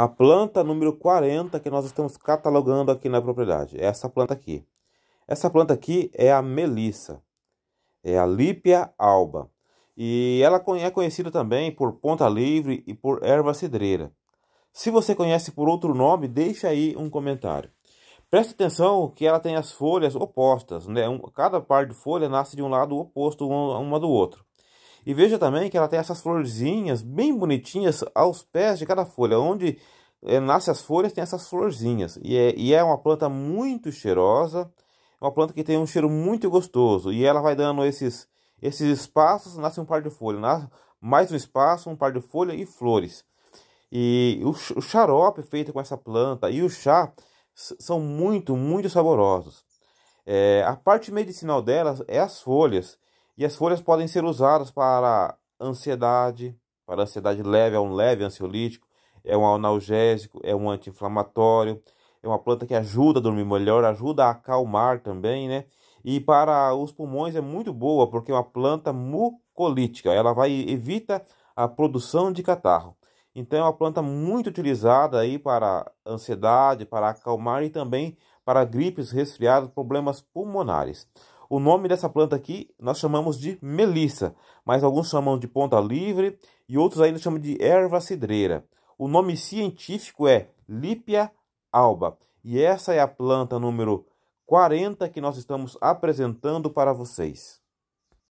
a planta número 40 que nós estamos catalogando aqui na propriedade. É essa planta aqui. Essa planta aqui é a melissa. É a Lípia alba. E ela é conhecida também por ponta livre e por erva cidreira. Se você conhece por outro nome, deixa aí um comentário. Preste atenção que ela tem as folhas opostas, né? cada par de folha nasce de um lado oposto uma do outro. E veja também que ela tem essas florzinhas bem bonitinhas aos pés de cada folha, onde é, eh, nasce as folhas tem essas florzinhas. E é, e é uma planta muito cheirosa, é uma planta que tem um cheiro muito gostoso. E ela vai dando esses, esses espaços, nasce um par de folhas, nasce mais um espaço, um par de folha e flores. E o, o xarope feito com essa planta e o chá são muito, muito saborosos. É, a parte medicinal delas é as folhas. E as folhas podem ser usadas para ansiedade, para ansiedade leve, é um leve ansiolítico, é um analgésico, é um anti-inflamatório, é uma planta que ajuda a dormir melhor, ajuda a acalmar também, né? E para os pulmões é muito boa, porque é uma planta mucolítica, ela vai evita a produção de catarro. Então é uma planta muito utilizada aí para ansiedade, para acalmar e também para gripes, resfriados, problemas pulmonares. O nome dessa planta aqui nós chamamos de melissa, mas alguns chamam de ponta livre e outros ainda chamam de erva cidreira. O nome científico é Lípia alba, e essa é a planta número 40 que nós estamos apresentando para vocês.